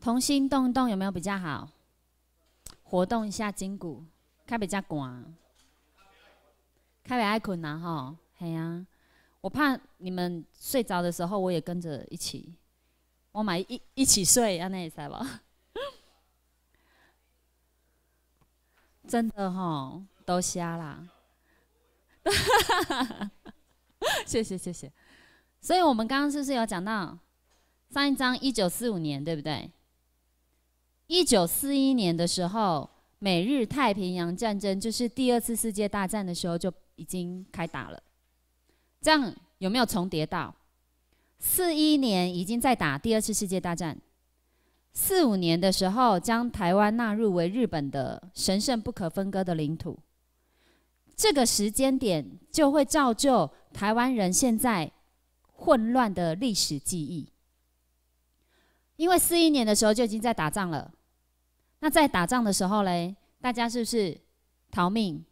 同心动动有没有比较好？活动一下筋骨，开比较广，开比较爱困难吼，嘿呀！我怕你们睡着的时候，我也跟着一起，我买一一起睡啊那也吧？真的吼，都瞎啦！谢谢谢谢，所以我们刚刚是不是有讲到上一章一九四五年对不对？一九四一年的时候，美日太平洋战争就是第二次世界大战的时候就已经开打了。这样有没有重叠到？四一年已经在打第二次世界大战，四五年的时候将台湾纳入为日本的神圣不可分割的领土。这个时间点就会造就台湾人现在混乱的历史记忆，因为四一年的时候就已经在打仗了。那在打仗的时候嘞，大家是不是逃命？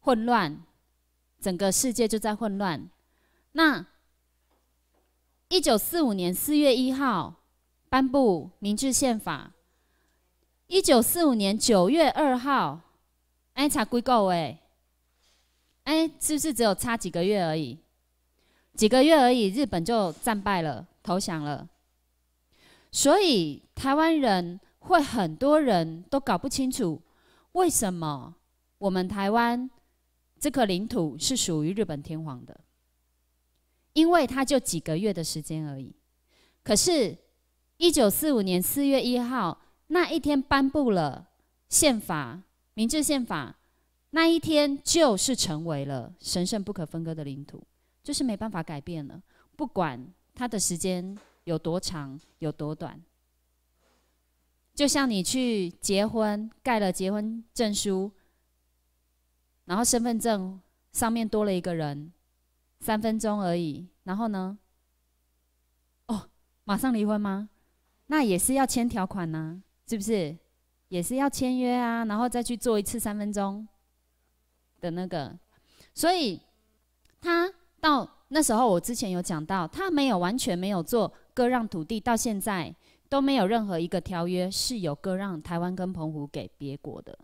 混乱，整个世界就在混乱。那一九四五年四月一号颁布《明治宪法》，一九四五年九月二号，哎查归购哎，哎是不是只有差几个月而已？几个月而已，日本就战败了，投降了。所以台湾人。会很多人都搞不清楚，为什么我们台湾这个领土是属于日本天皇的？因为他就几个月的时间而已。可是，一九四五年四月一号那一天颁布了宪法，明治宪法那一天就是成为了神圣不可分割的领土，就是没办法改变了，不管它的时间有多长有多短。就像你去结婚，盖了结婚证书，然后身份证上面多了一个人，三分钟而已。然后呢？哦，马上离婚吗？那也是要签条款呢，是不是？也是要签约啊，然后再去做一次三分钟的那个。所以他到那时候，我之前有讲到，他没有完全没有做割让土地，到现在。都没有任何一个条约是有割让台湾跟澎湖给别国的。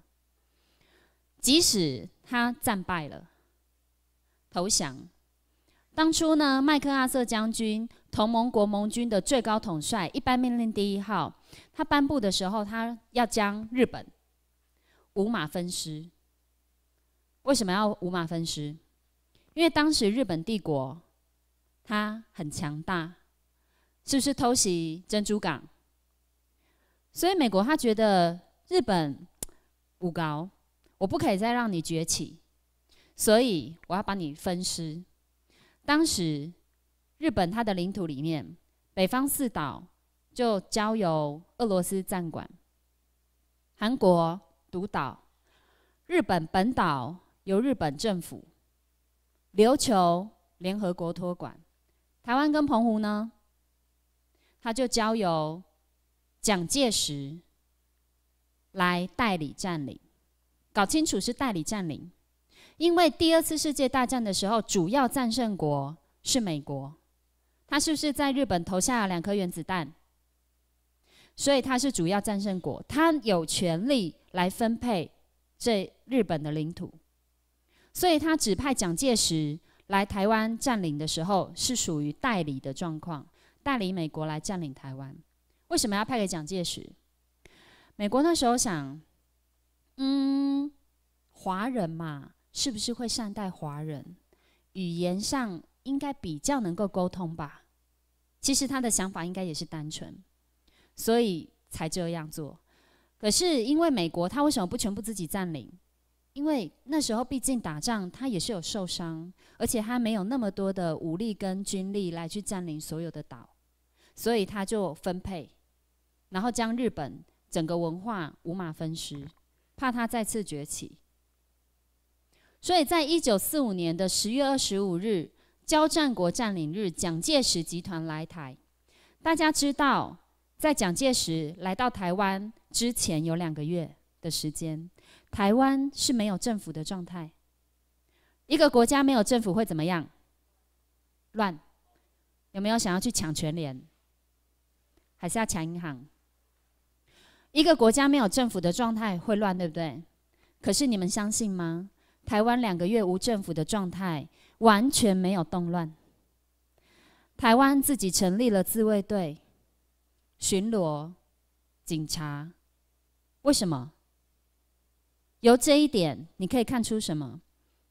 即使他战败了、投降，当初呢，麦克阿瑟将军，同盟国盟军的最高统帅，一般命令第一号，他颁布的时候，他要将日本五马分尸。为什么要五马分尸？因为当时日本帝国它很强大，是不是偷袭珍珠港？所以美国他觉得日本武高，我不可以再让你崛起，所以我要把你分尸。当时日本它的领土里面，北方四岛就交由俄罗斯占管，韩国独岛，日本本岛由日本政府，琉球联合国托管，台湾跟澎湖呢，它就交由。蒋介石来代理占领，搞清楚是代理占领。因为第二次世界大战的时候，主要战胜国是美国，他是不是在日本投下了两颗原子弹？所以他是主要战胜国，他有权利来分配这日本的领土。所以他指派蒋介石来台湾占领的时候，是属于代理的状况，代理美国来占领台湾。为什么要派给蒋介石？美国那时候想，嗯，华人嘛，是不是会善待华人？语言上应该比较能够沟通吧。其实他的想法应该也是单纯，所以才这样做。可是因为美国，他为什么不全部自己占领？因为那时候毕竟打仗，他也是有受伤，而且他没有那么多的武力跟军力来去占领所有的岛，所以他就分配。然后将日本整个文化五马分尸，怕他再次崛起。所以在一九四五年的十月二十五日，交战国占领日，蒋介石集团来台。大家知道，在蒋介石来到台湾之前有两个月的时间，台湾是没有政府的状态。一个国家没有政府会怎么样？乱。有没有想要去抢全联，还是要抢银行？一个国家没有政府的状态会乱，对不对？可是你们相信吗？台湾两个月无政府的状态，完全没有动乱。台湾自己成立了自卫队，巡逻、警察，为什么？由这一点你可以看出什么？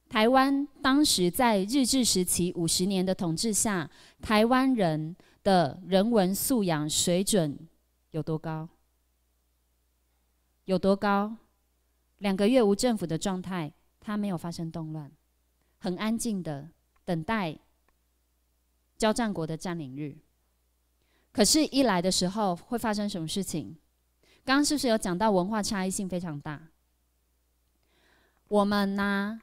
台湾当时在日治时期五十年的统治下，台湾人的人文素养水准有多高？有多高？两个月无政府的状态，他没有发生动乱，很安静的等待交战国的占领日。可是，一来的时候会发生什么事情？刚刚是不是有讲到文化差异性非常大？我们拿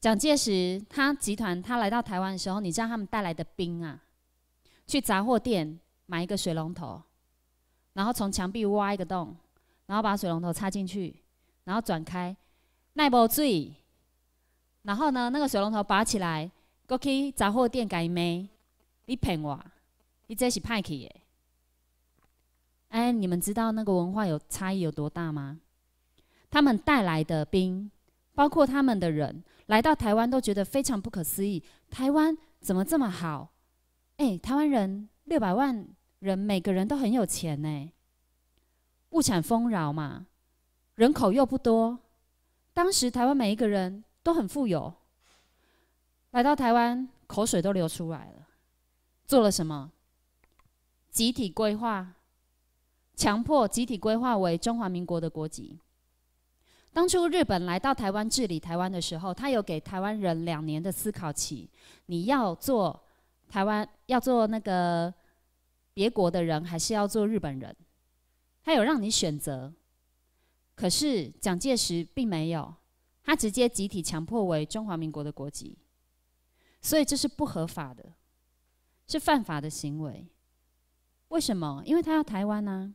蒋介石他集团，他来到台湾的时候，你知道他们带来的兵啊，去杂货店买一个水龙头，然后从墙壁挖一个洞。然后把水龙头插进去，然后转开，耐不水。然后呢，那个水龙头拔起来，过去杂货店改卖。你骗我，你这是派去的？哎，你们知道那个文化有差异有多大吗？他们带来的兵，包括他们的人来到台湾，都觉得非常不可思议。台湾怎么这么好？哎，台湾人六百万人，每个人都很有钱呢。物产丰饶嘛，人口又不多，当时台湾每一个人都很富有。来到台湾，口水都流出来了。做了什么？集体规划，强迫集体规划为中华民国的国籍。当初日本来到台湾治理台湾的时候，他有给台湾人两年的思考期，你要做台湾，要做那个别国的人，还是要做日本人？他有让你选择，可是蒋介石并没有，他直接集体强迫为中华民国的国籍，所以这是不合法的，是犯法的行为。为什么？因为他要台湾啊，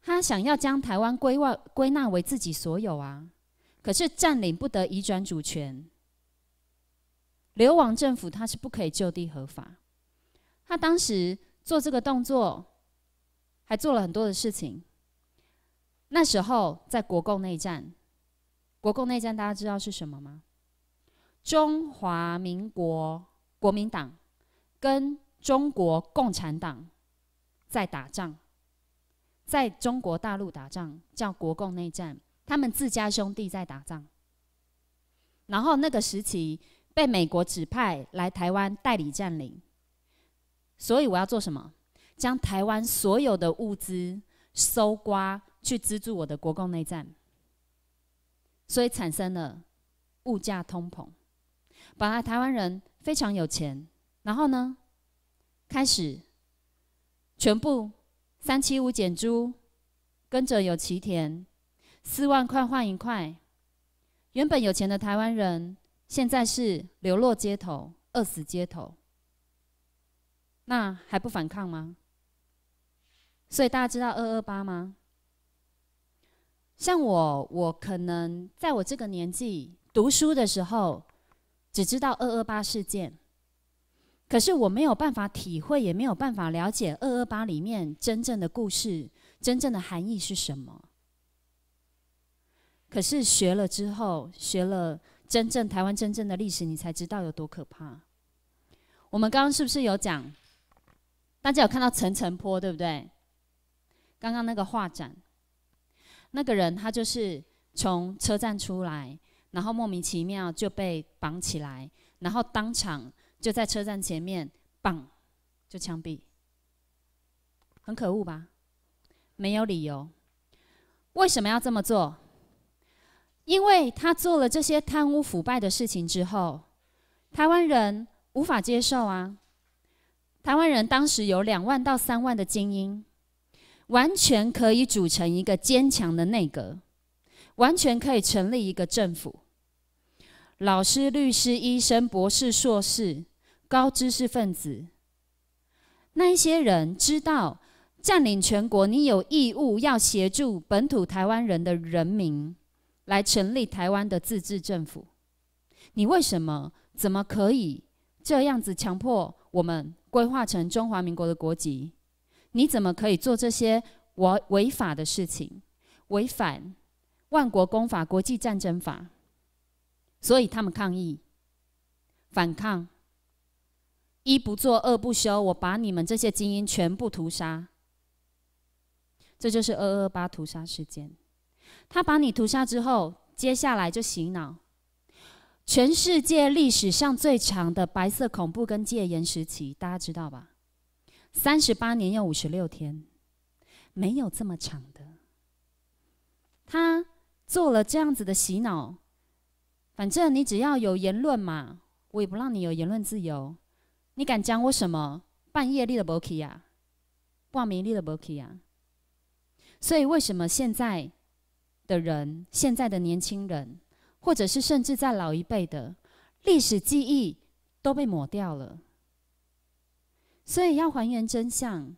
他想要将台湾归外归纳为自己所有啊，可是占领不得移转主权，流亡政府他是不可以就地合法，他当时做这个动作。还做了很多的事情。那时候在国共内战，国共内战大家知道是什么吗？中华民国国民党跟中国共产党在打仗，在中国大陆打仗叫国共内战，他们自家兄弟在打仗。然后那个时期被美国指派来台湾代理占领，所以我要做什么？将台湾所有的物资搜刮，去资助我的国共内战，所以产生了物价通膨。本来台湾人非常有钱，然后呢，开始全部三七五减租，跟着有奇田，四万块换一块。原本有钱的台湾人，现在是流落街头，饿死街头。那还不反抗吗？所以大家知道二二八吗？像我，我可能在我这个年纪读书的时候，只知道二二八事件，可是我没有办法体会，也没有办法了解二二八里面真正的故事，真正的含义是什么。可是学了之后，学了真正台湾真正的历史，你才知道有多可怕。我们刚刚是不是有讲？大家有看到层层坡，对不对？刚刚那个画展，那个人他就是从车站出来，然后莫名其妙就被绑起来，然后当场就在车站前面绑就枪毙，很可恶吧？没有理由，为什么要这么做？因为他做了这些贪污腐败的事情之后，台湾人无法接受啊！台湾人当时有两万到三万的精英。完全可以组成一个坚强的内阁，完全可以成立一个政府。老师、律师、医生、博士、硕士、高知识分子，那一些人知道占领全国，你有义务要协助本土台湾人的人民来成立台湾的自治政府。你为什么？怎么可以这样子强迫我们规划成中华民国的国籍？你怎么可以做这些违违法的事情，违反万国公法、国际战争法？所以他们抗议、反抗，一不做二不休，我把你们这些精英全部屠杀。这就是二二八屠杀事件。他把你屠杀之后，接下来就洗脑，全世界历史上最长的白色恐怖跟戒严时期，大家知道吧？三十八年又五十六天，没有这么长的。他做了这样子的洗脑，反正你只要有言论嘛，我也不让你有言论自由。你敢讲我什么？半夜立的博基呀，挂名立的博基亚。所以为什么现在的人，现在的年轻人，或者是甚至在老一辈的历史记忆都被抹掉了？所以要还原真相，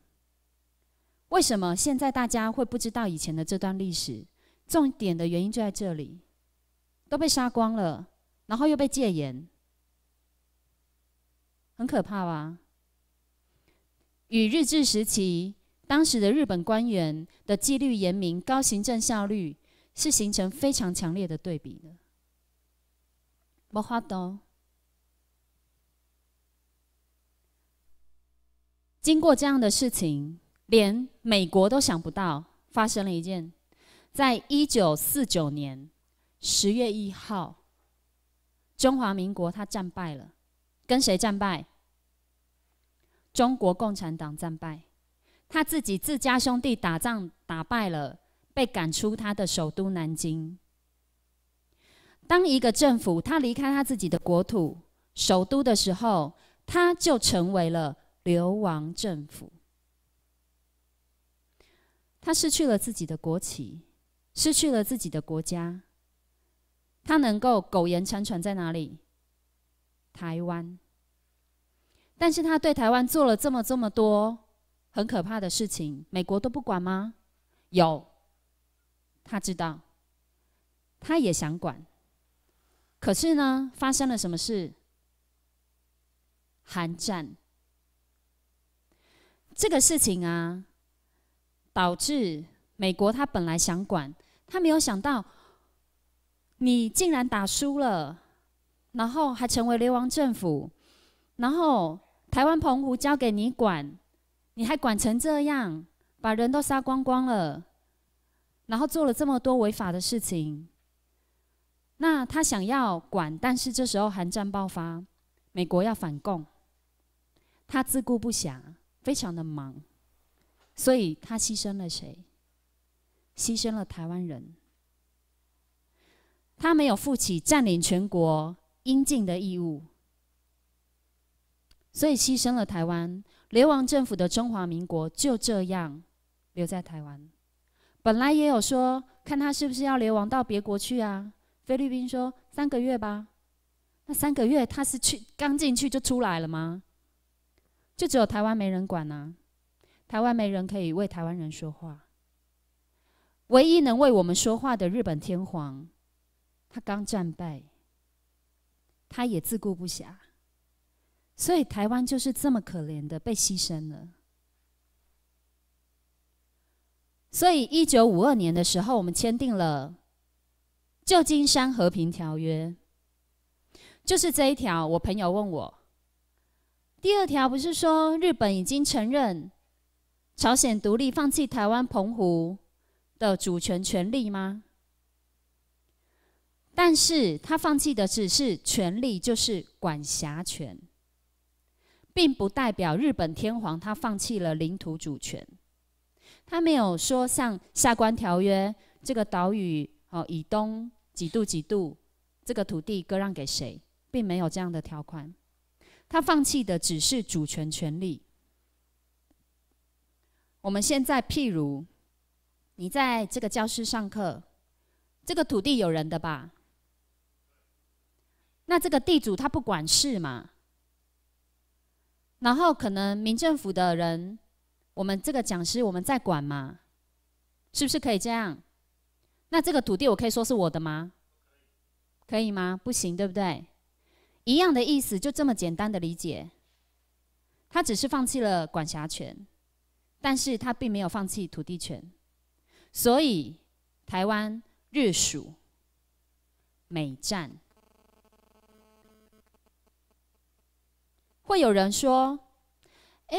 为什么现在大家会不知道以前的这段历史？重点的原因就在这里，都被杀光了，然后又被戒严，很可怕吧？与日治时期当时的日本官员的纪律严明、高行政效率，是形成非常强烈的对比的。经过这样的事情，连美国都想不到发生了一件，在一九四九年十月一号，中华民国他战败了，跟谁战败？中国共产党战败，他自己自家兄弟打仗打败了，被赶出他的首都南京。当一个政府他离开他自己的国土首都的时候，他就成为了。流亡政府，他失去了自己的国旗，失去了自己的国家。他能够苟延残喘在哪里？台湾。但是他对台湾做了这么这么多很可怕的事情，美国都不管吗？有，他知道，他也想管。可是呢，发生了什么事？韩战。这个事情啊，导致美国他本来想管，他没有想到，你竟然打输了，然后还成为流亡政府，然后台湾澎湖交给你管，你还管成这样，把人都杀光光了，然后做了这么多违法的事情，那他想要管，但是这时候韩战爆发，美国要反共，他自顾不暇。非常的忙，所以他牺牲了谁？牺牲了台湾人。他没有负起占领全国应尽的义务，所以牺牲了台湾流亡政府的中华民国就这样留在台湾。本来也有说，看他是不是要流亡到别国去啊？菲律宾说三个月吧。那三个月他是去刚进去就出来了吗？就只有台湾没人管呐，台湾没人可以为台湾人说话。唯一能为我们说话的日本天皇，他刚战败，他也自顾不暇，所以台湾就是这么可怜的被牺牲了。所以一九五二年的时候，我们签订了《旧金山和平条约》，就是这一条。我朋友问我。第二条不是说日本已经承认朝鲜独立，放弃台湾澎湖的主权权利吗？但是他放弃的只是权利，就是管辖权，并不代表日本天皇他放弃了领土主权。他没有说像《下关条约》这个岛屿哦以东几度几度这个土地割让给谁，并没有这样的条款。他放弃的只是主权权利。我们现在，譬如，你在这个教室上课，这个土地有人的吧？那这个地主他不管事嘛？然后可能民政府的人，我们这个讲师我们在管嘛？是不是可以这样？那这个土地我可以说是我的吗？可以吗？不行，对不对？一样的意思，就这么简单的理解。他只是放弃了管辖权，但是他并没有放弃土地权。所以，台湾日属美战。会有人说：“哎，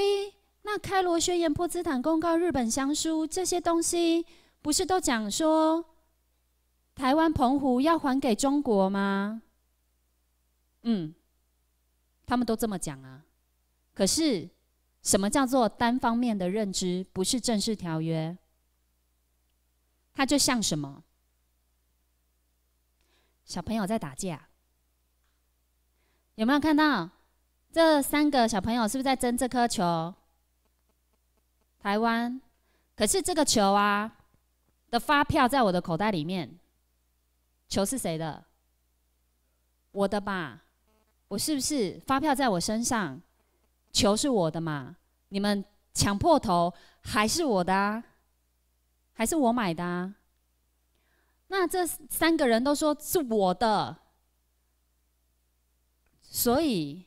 那开罗宣言、波茨坦公告、日本香书这些东西，不是都讲说台湾澎湖要还给中国吗？”嗯，他们都这么讲啊，可是，什么叫做单方面的认知？不是正式条约，它就像什么？小朋友在打架，有没有看到这三个小朋友是不是在争这颗球？台湾，可是这个球啊的发票在我的口袋里面，球是谁的？我的吧。我是不是发票在我身上？球是我的嘛？你们抢破头还是我的啊？还是我买的啊？那这三个人都说是我的，所以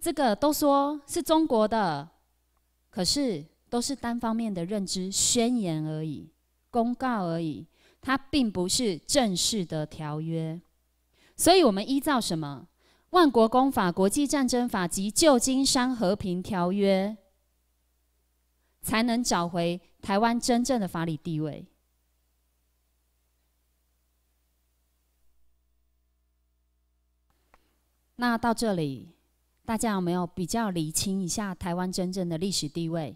这个都说是中国的，可是都是单方面的认知宣言而已，公告而已，它并不是正式的条约。所以我们依照什么《万国公法》、《国际战争法》及《旧金山和平条约》，才能找回台湾真正的法理地位？那到这里，大家有没有比较理清一下台湾真正的历史地位？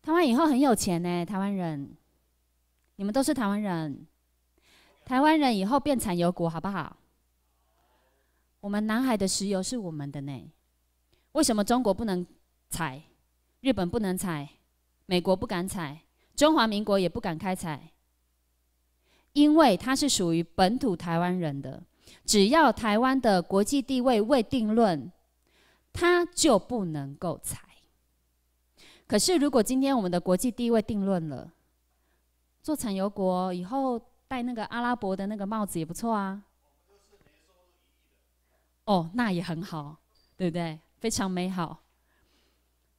台湾以后很有钱呢，台湾人，你们都是台湾人。台湾人以后变产油国好不好？我们南海的石油是我们的呢，为什么中国不能采？日本不能采？美国不敢采？中华民国也不敢开采？因为它是属于本土台湾人的，只要台湾的国际地位未定论，它就不能够采。可是如果今天我们的国际地位定论了，做产油国以后。戴那个阿拉伯的那个帽子也不错啊，哦，那也很好，对不对？非常美好。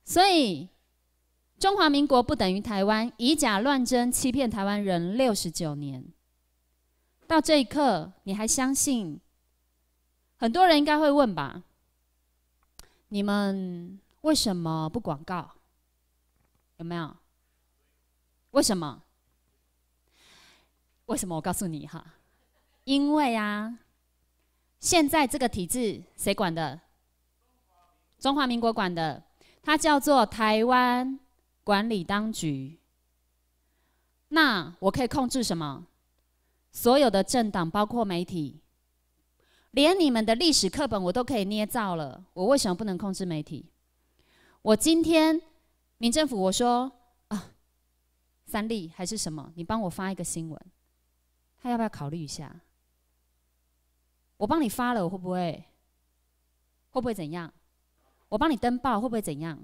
所以中华民国不等于台湾，以假乱真，欺骗台湾人六十九年。到这一刻，你还相信？很多人应该会问吧？你们为什么不广告？有没有？为什么？为什么我告诉你哈？因为啊，现在这个体制谁管的？中华民国管的，它叫做台湾管理当局。那我可以控制什么？所有的政党，包括媒体，连你们的历史课本我都可以捏造了。我为什么不能控制媒体？我今天民政府我说啊，三立还是什么？你帮我发一个新闻。他要不要考虑一下？我帮你发了，我会不会？会不会怎样？我帮你登报，会不会怎样？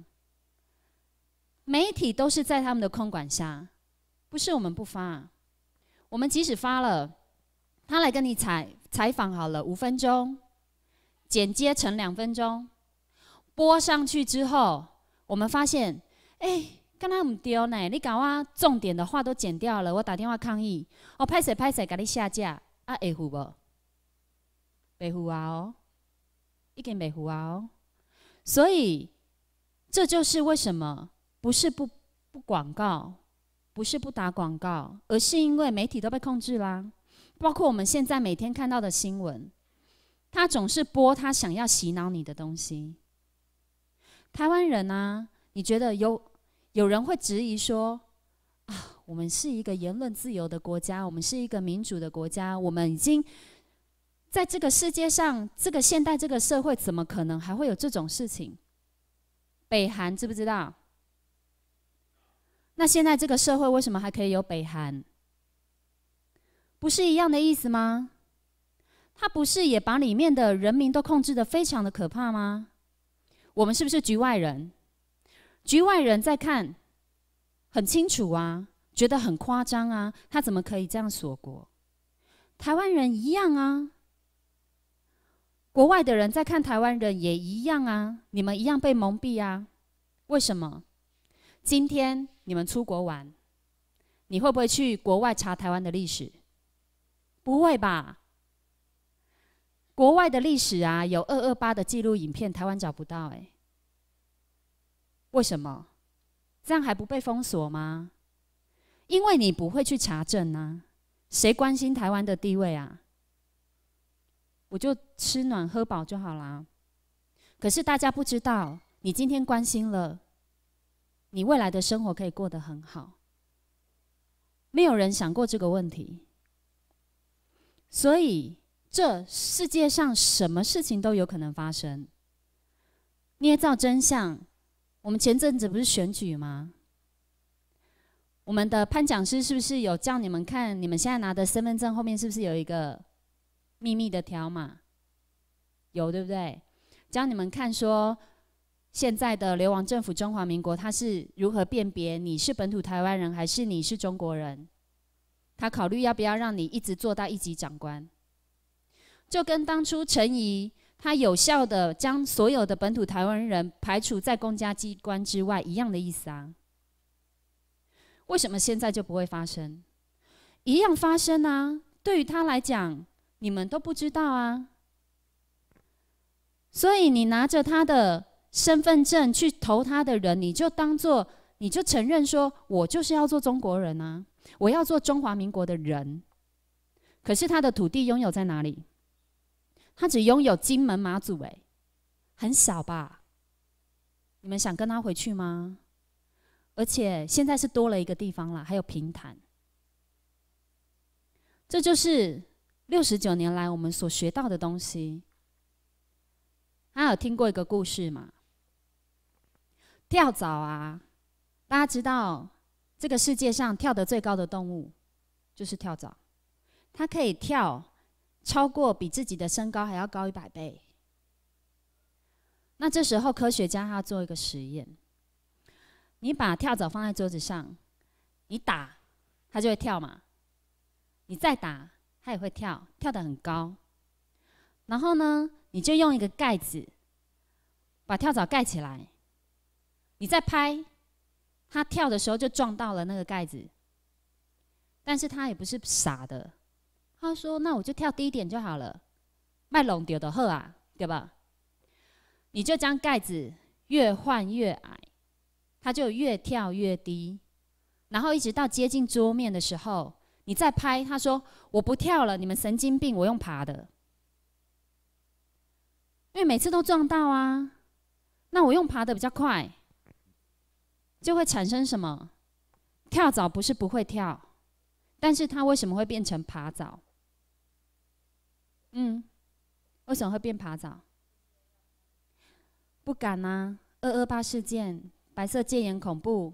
媒体都是在他们的空管下，不是我们不发。我们即使发了，他来跟你采采访好了五分钟，剪接成两分钟，播上去之后，我们发现，哎。干哪唔对呢？你把我重点的话都剪掉了，我打电话抗议，我拍死拍死，给你下架，啊，会胡不？没胡啊哦，一点没胡啊哦，所以这就是为什么不是不不广告，不是不打广告，而是因为媒体都被控制啦。包括我们现在每天看到的新闻，他总是播他想要洗脑你的东西。台湾人啊，你觉得有？有人会质疑说：“啊，我们是一个言论自由的国家，我们是一个民主的国家，我们已经在这个世界上，这个现代这个社会，怎么可能还会有这种事情？北韩知不知道？那现在这个社会为什么还可以有北韩？不是一样的意思吗？他不是也把里面的人民都控制的非常的可怕吗？我们是不是局外人？”局外人在看，很清楚啊，觉得很夸张啊，他怎么可以这样锁国？台湾人一样啊。国外的人在看台湾人也一样啊，你们一样被蒙蔽啊。为什么？今天你们出国玩，你会不会去国外查台湾的历史？不会吧？国外的历史啊，有二二八的记录影片，台湾找不到哎。为什么？这样还不被封锁吗？因为你不会去查证啊！谁关心台湾的地位啊？我就吃暖喝饱就好啦。可是大家不知道，你今天关心了，你未来的生活可以过得很好。没有人想过这个问题，所以这世界上什么事情都有可能发生，捏造真相。我们前阵子不是选举吗？我们的潘讲师是不是有叫你们看？你们现在拿的身份证后面是不是有一个秘密的条码？有对不对？教你们看说，现在的流亡政府中华民国，它是如何辨别你是本土台湾人还是你是中国人？他考虑要不要让你一直做到一级长官？就跟当初陈仪。他有效的将所有的本土台湾人排除在公家机关之外，一样的意思啊。为什么现在就不会发生？一样发生啊。对于他来讲，你们都不知道啊。所以你拿着他的身份证去投他的人，你就当做，你就承认说，我就是要做中国人啊，我要做中华民国的人。可是他的土地拥有在哪里？他只拥有金门、马祖，哎，很小吧？你们想跟他回去吗？而且现在是多了一个地方了，还有平潭。这就是六十九年来我们所学到的东西。大家有听过一个故事吗？跳蚤啊，大家知道这个世界上跳得最高的动物就是跳蚤，它可以跳。超过比自己的身高还要高一百倍。那这时候科学家他做一个实验：，你把跳蚤放在桌子上，你打，它就会跳嘛；，你再打，它也会跳，跳得很高。然后呢，你就用一个盖子把跳蚤盖起来，你再拍，它跳的时候就撞到了那个盖子。但是它也不是傻的。他说：“那我就跳低一点就好了，卖弄掉的喝啊，对吧？你就将盖子越换越矮，他就越跳越低，然后一直到接近桌面的时候，你再拍。他说：‘我不跳了，你们神经病，我用爬的。’因为每次都撞到啊，那我用爬的比较快，就会产生什么？跳蚤不是不会跳，但是它为什么会变成爬蚤？”嗯，为什么会变爬蚤？不敢啊！二二八事件、白色戒严恐怖，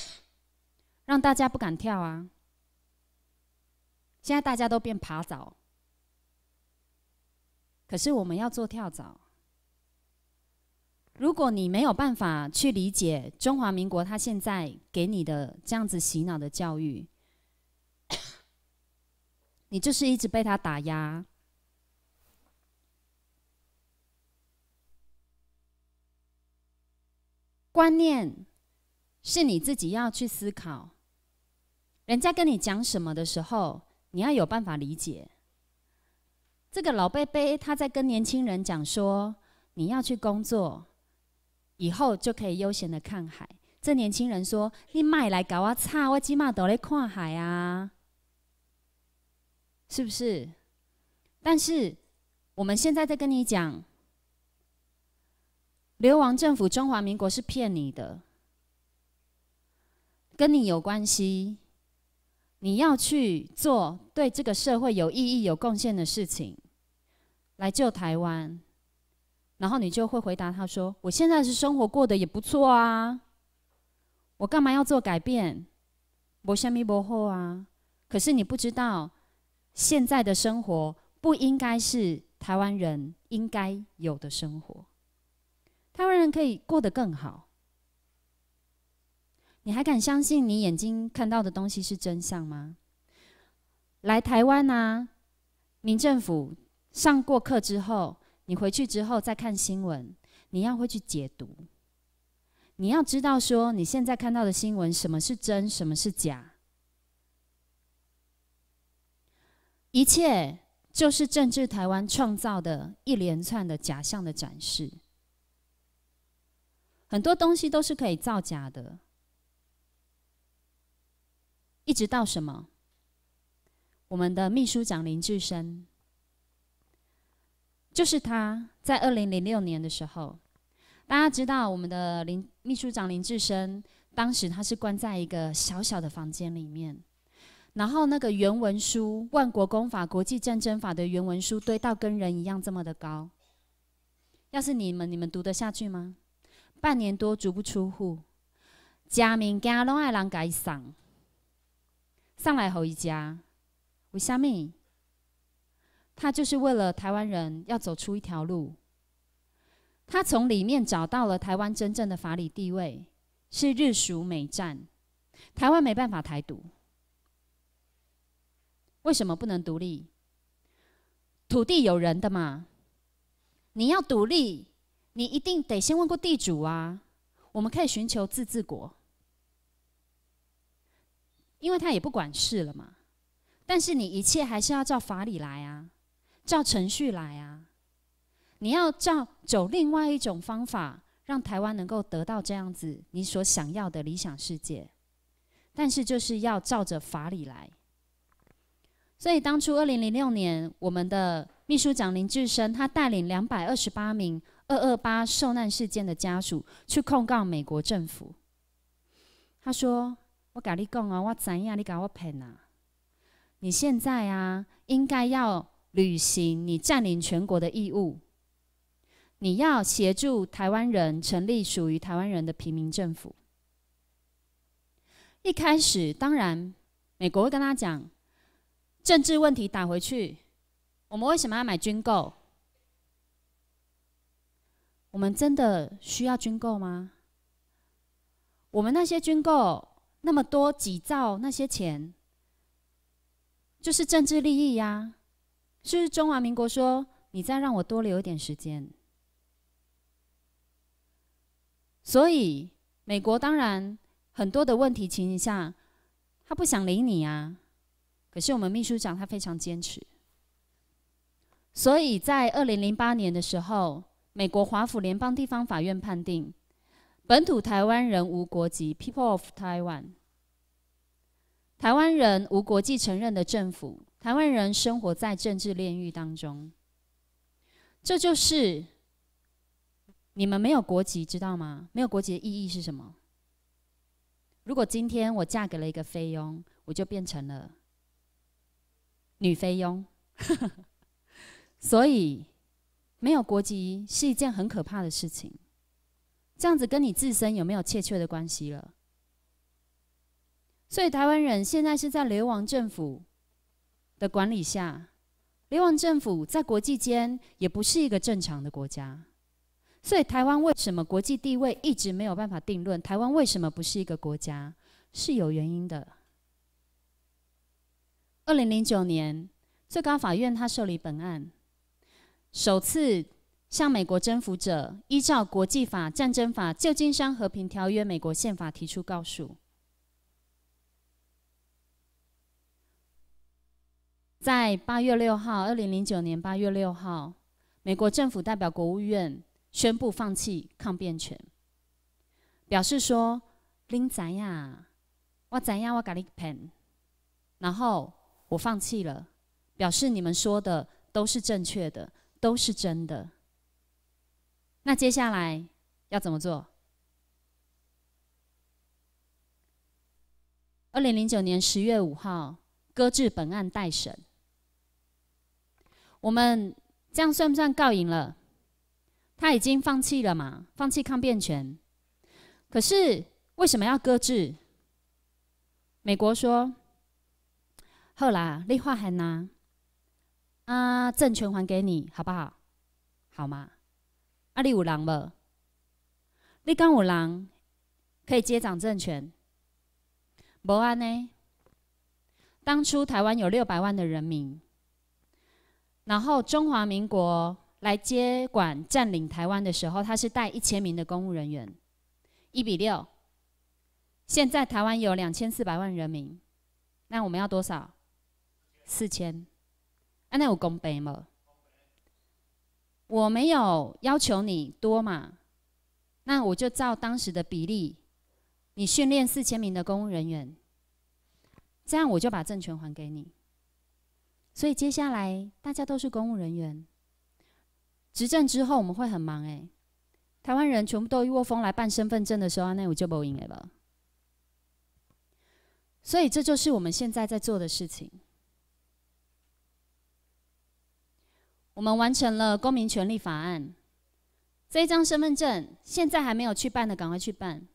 让大家不敢跳啊。现在大家都变爬蚤，可是我们要做跳蚤。如果你没有办法去理解中华民国，他现在给你的这样子洗脑的教育。你就是一直被他打压。观念是你自己要去思考。人家跟你讲什么的时候，你要有办法理解。这个老贝贝他在跟年轻人讲说：“你要去工作，以后就可以悠闲的看海。”这年轻人说：“你买来搞我吵，我起码都咧看海啊！”是不是？但是我们现在在跟你讲，流亡政府中华民国是骗你的，跟你有关系。你要去做对这个社会有意义、有贡献的事情，来救台湾。然后你就会回答他说：“我现在是生活过得也不错啊，我干嘛要做改变？博先米不后啊。”可是你不知道。现在的生活不应该是台湾人应该有的生活。台湾人可以过得更好。你还敢相信你眼睛看到的东西是真相吗？来台湾呐，民政府上过课之后，你回去之后再看新闻，你要会去解读，你要知道说你现在看到的新闻，什么是真，什么是假。一切就是政治台湾创造的一连串的假象的展示，很多东西都是可以造假的。一直到什么？我们的秘书长林志生，就是他在二零零六年的时候，大家知道我们的林秘书长林志生，当时他是关在一个小小的房间里面。然后那个原文书《万国公法》《国际战争法》的原文书堆到跟人一样这么的高。要是你们，你们读得下去吗？半年多足不出户，吃物件拢爱人上来吼一家。为虾米？他就是为了台湾人要走出一条路。他从里面找到了台湾真正的法理地位是日属美战，台湾没办法台独。为什么不能独立？土地有人的嘛，你要独立，你一定得先问过地主啊。我们可以寻求自治国，因为他也不管事了嘛。但是你一切还是要照法理来啊，照程序来啊。你要照走另外一种方法，让台湾能够得到这样子你所想要的理想世界，但是就是要照着法理来。所以当初二零零六年，我们的秘书长林志深，他带领两百二十八名二二八受难事件的家属，去控告美国政府。他说：“我跟你讲啊，我知呀，你跟我骗啊！你现在啊，应该要履行你占领全国的义务，你要协助台湾人成立属于台湾人的平民政府。”一开始，当然，美国会跟他讲。政治问题打回去，我们为什么要买军购？我们真的需要军购吗？我们那些军购那么多几兆那些钱，就是政治利益呀！是中华民国说，你再让我多留一点时间。所以，美国当然很多的问题情形下，他不想理你呀。可是我们秘书长他非常坚持，所以在二零零八年的时候，美国华府联邦地方法院判定，本土台湾人无国籍 （People of Taiwan），台湾人无国际承认的政府，台湾人生活在政治炼狱当中。这就是你们没有国籍，知道吗？没有国籍的意义是什么？如果今天我嫁给了一个菲佣，我就变成了。女飞佣，所以没有国籍是一件很可怕的事情。这样子跟你自身有没有切切的关系了。所以台湾人现在是在流亡政府的管理下，流亡政府在国际间也不是一个正常的国家。所以台湾为什么国际地位一直没有办法定论？台湾为什么不是一个国家？是有原因的。二零零九年，最高法院他受理本案，首次向美国征服者依照国际法、战争法、旧金山和平条约、美国宪法提出告诉。在八月六号，二零零九年八月六号，美国政府代表国务院宣布放弃抗辩权，表示说：“林仔呀，我仔呀，我咖你喷。”然后。我放弃了，表示你们说的都是正确的，都是真的。那接下来要怎么做？二零零九年十月五号，搁置本案待审。我们这样算不算告赢了？他已经放弃了嘛，放弃抗辩权。可是为什么要搁置？美国说。好啦，你发现啦？啊，政权还给你，好不好？好吗？啊，你有人无？你刚有人可以接掌政权。无安呢？当初台湾有六百万的人民，然后中华民国来接管占领台湾的时候，他是带一千名的公务人员，一比六。现在台湾有两千四百万人民，那我们要多少？四千，安那有公平吗？我没有要求你多嘛，那我就照当时的比例，你训练四千名的公务人员，这样我就把政权还给你。所以接下来大家都是公务人员，执政之后我们会很忙哎，台湾人全部都一窝蜂来办身份证的时候，那我就不赢了吧。所以这就是我们现在在做的事情。我们完成了公民权利法案，这一张身份证现在还没有去办的，赶快去办。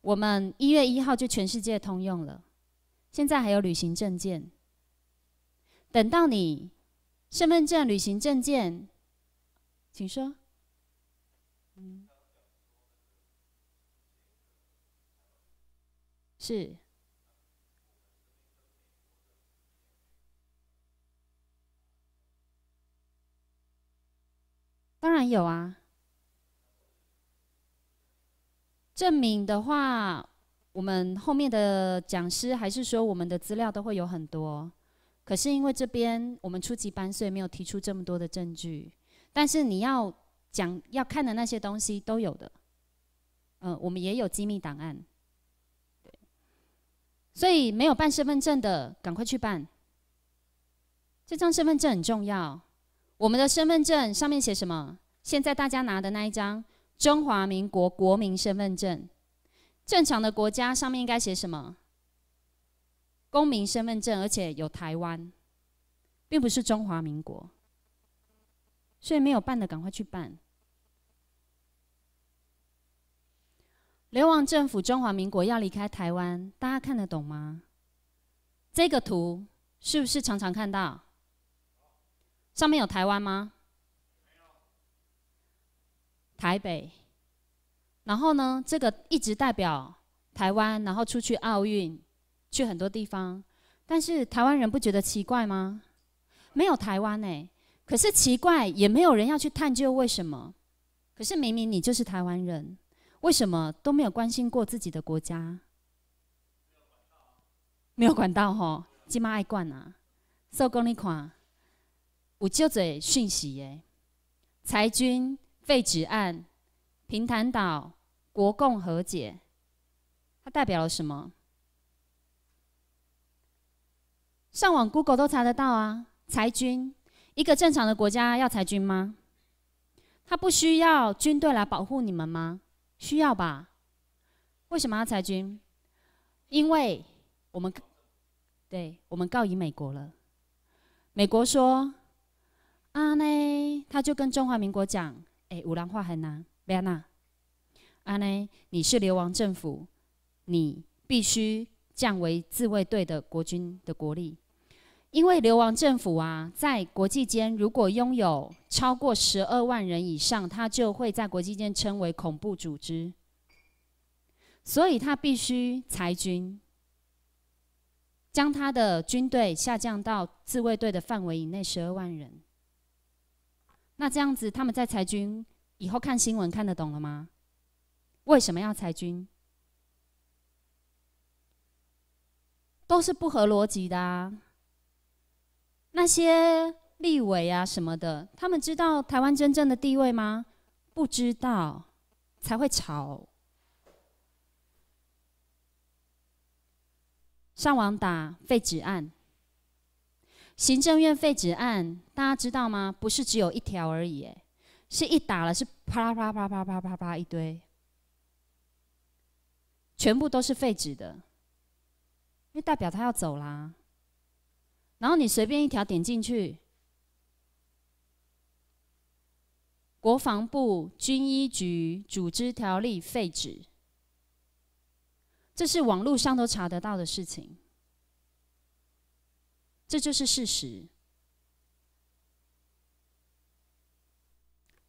我们一月一号就全世界通用了。现在还有旅行证件，等到你身份证、旅行证件，请说。嗯，是。当然有啊，证明的话，我们后面的讲师还是说我们的资料都会有很多，可是因为这边我们初级班，所以没有提出这么多的证据。但是你要讲要看的那些东西都有的，嗯，我们也有机密档案，对，所以没有办身份证的赶快去办，这张身份证很重要。我们的身份证上面写什么？现在大家拿的那一张中华民国国民身份证，正常的国家上面应该写什么？公民身份证，而且有台湾，并不是中华民国。所以没有办的赶快去办。流亡政府中华民国要离开台湾，大家看得懂吗？这个图是不是常常看到？上面有台湾吗？台北，然后呢？这个一直代表台湾，然后出去奥运，去很多地方，但是台湾人不觉得奇怪吗？没有台湾呢。可是奇怪，也没有人要去探究为什么。可是明明你就是台湾人，为什么都没有关心过自己的国家？没有管道吼，金妈爱管啊，收工你看。五九嘴讯息耶，裁军废止案、平潭岛、国共和解，它代表了什么？上网 Google 都查得到啊！裁军，一个正常的国家要裁军吗？它不需要军队来保护你们吗？需要吧？为什么要裁军？因为我们，对，我们告赢美国了。美国说。啊呢，他就跟中华民国讲，哎，五兰话很难，别啊，啊呢，你是流亡政府，你必须降为自卫队的国军的国力，因为流亡政府啊，在国际间如果拥有超过十二万人以上，他就会在国际间称为恐怖组织，所以他必须裁军，将他的军队下降到自卫队的范围以内十二万人。那这样子，他们在裁军以后看新闻看得懂了吗？为什么要裁军？都是不合逻辑的啊！那些立委啊什么的，他们知道台湾真正的地位吗？不知道，才会吵。上网打废纸案。行政院废止案，大家知道吗？不是只有一条而已，是一打了，是啪啦啪啪啪啪啪啪一堆，全部都是废止的，因为代表他要走啦。然后你随便一条点进去，国防部军医局组织条例废止，这是网络上都查得到的事情。这就是事实。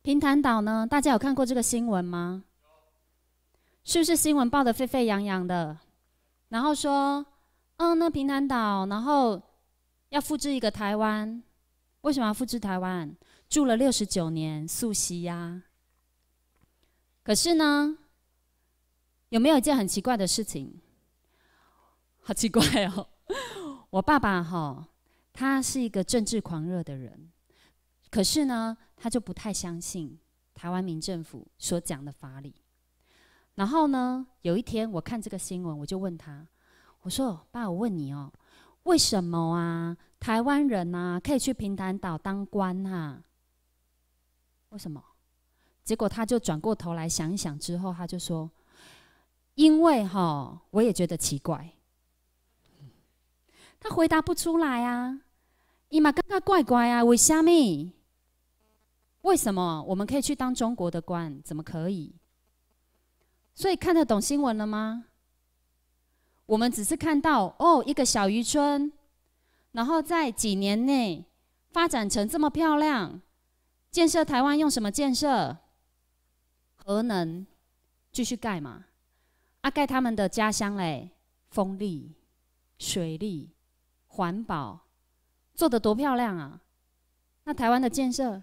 平潭岛呢？大家有看过这个新闻吗？是不是新闻报的沸沸扬扬的？然后说，嗯，那平潭岛，然后要复制一个台湾，为什么要复制台湾？住了六十九年，溯溪呀。可是呢，有没有一件很奇怪的事情？好奇怪哦！我爸爸哈，他是一个政治狂热的人，可是呢，他就不太相信台湾民政府所讲的法理。然后呢，有一天我看这个新闻，我就问他，我说：“爸，我问你哦，为什么啊？台湾人呐可以去平潭岛当官啊？为什么？”结果他就转过头来想一想之后，他就说：“因为哈，我也觉得奇怪。”他回答不出来啊！伊妈刚刚怪怪啊，为虾米？为什么我们可以去当中国的官？怎么可以？所以看得懂新闻了吗？我们只是看到哦，一个小渔村，然后在几年内发展成这么漂亮。建设台湾用什么建设？核能？继续盖嘛？啊，盖他们的家乡嘞，风力、水利。环保做的多漂亮啊！那台湾的建设，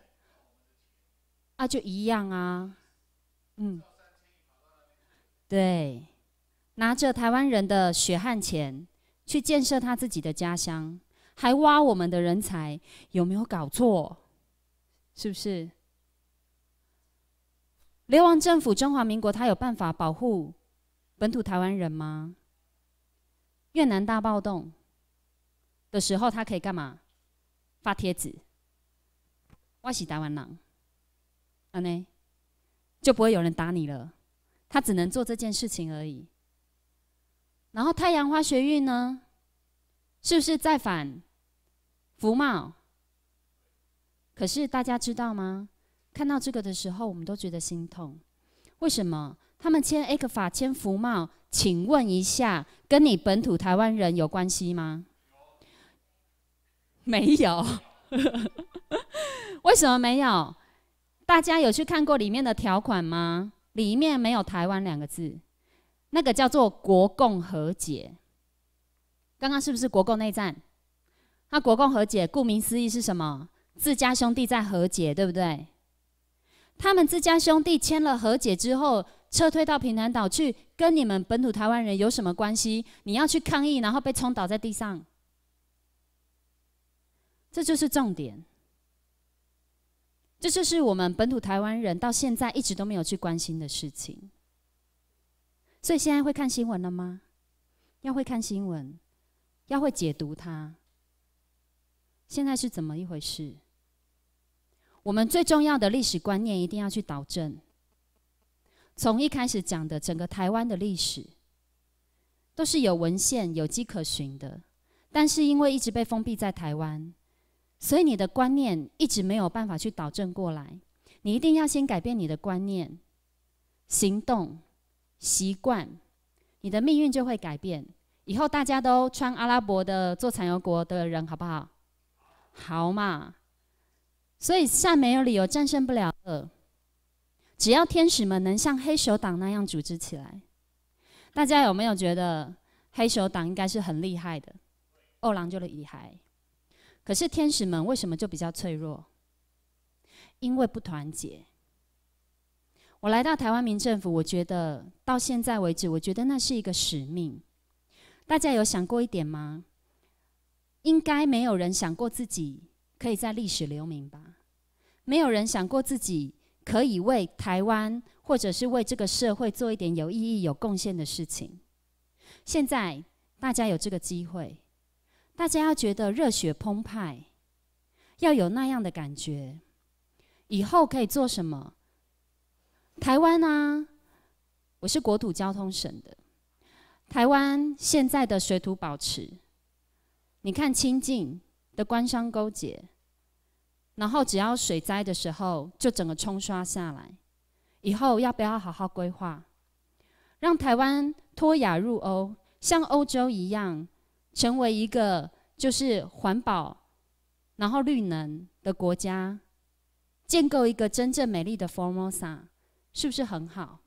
那就一样啊。嗯，对，拿着台湾人的血汗钱去建设他自己的家乡，还挖我们的人才，有没有搞错？是不是？流亡政府中华民国，他有办法保护本土台湾人吗？越南大暴动。的时候，他可以干嘛？发贴子，我是台湾人，啊呢，就不会有人打你了。他只能做这件事情而已。然后太阳花学运呢，是不是在反服贸？可是大家知道吗？看到这个的时候，我们都觉得心痛。为什么他们签这克法签服贸？请问一下，跟你本土台湾人有关系吗？没有，为什么没有？大家有去看过里面的条款吗？里面没有台湾两个字，那个叫做国共和解。刚刚是不是国共内战？那国共和解，顾名思义是什么？自家兄弟在和解，对不对？他们自家兄弟签了和解之后，撤退到平潭岛去，跟你们本土台湾人有什么关系？你要去抗议，然后被冲倒在地上。这就是重点，这就是我们本土台湾人到现在一直都没有去关心的事情。所以现在会看新闻了吗？要会看新闻，要会解读它。现在是怎么一回事？我们最重要的历史观念一定要去导正。从一开始讲的整个台湾的历史，都是有文献、有迹可循的，但是因为一直被封闭在台湾。所以你的观念一直没有办法去导正过来，你一定要先改变你的观念、行动、习惯，你的命运就会改变。以后大家都穿阿拉伯的，做产油国的人，好不好？好嘛！所以善没有理由战胜不了恶，只要天使们能像黑手党那样组织起来，大家有没有觉得黑手党应该是很厉害的？二郎就厉害。可是天使们为什么就比较脆弱？因为不团结。我来到台湾民政府，我觉得到现在为止，我觉得那是一个使命。大家有想过一点吗？应该没有人想过自己可以在历史留名吧？没有人想过自己可以为台湾，或者是为这个社会做一点有意义、有贡献的事情。现在大家有这个机会。大家要觉得热血澎湃，要有那样的感觉。以后可以做什么？台湾啊，我是国土交通省的。台湾现在的水土保持，你看清静的官商勾结，然后只要水灾的时候就整个冲刷下来。以后要不要好好规划，让台湾脱亚入欧，像欧洲一样？成为一个就是环保，然后绿能的国家，建构一个真正美丽的 Formosa，是不是很好？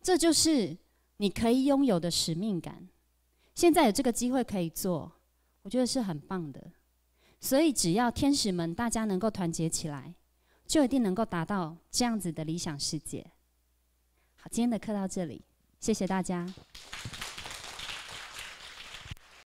这就是你可以拥有的使命感。现在有这个机会可以做，我觉得是很棒的。所以只要天使们大家能够团结起来，就一定能够达到这样子的理想世界。好，今天的课到这里，谢谢大家。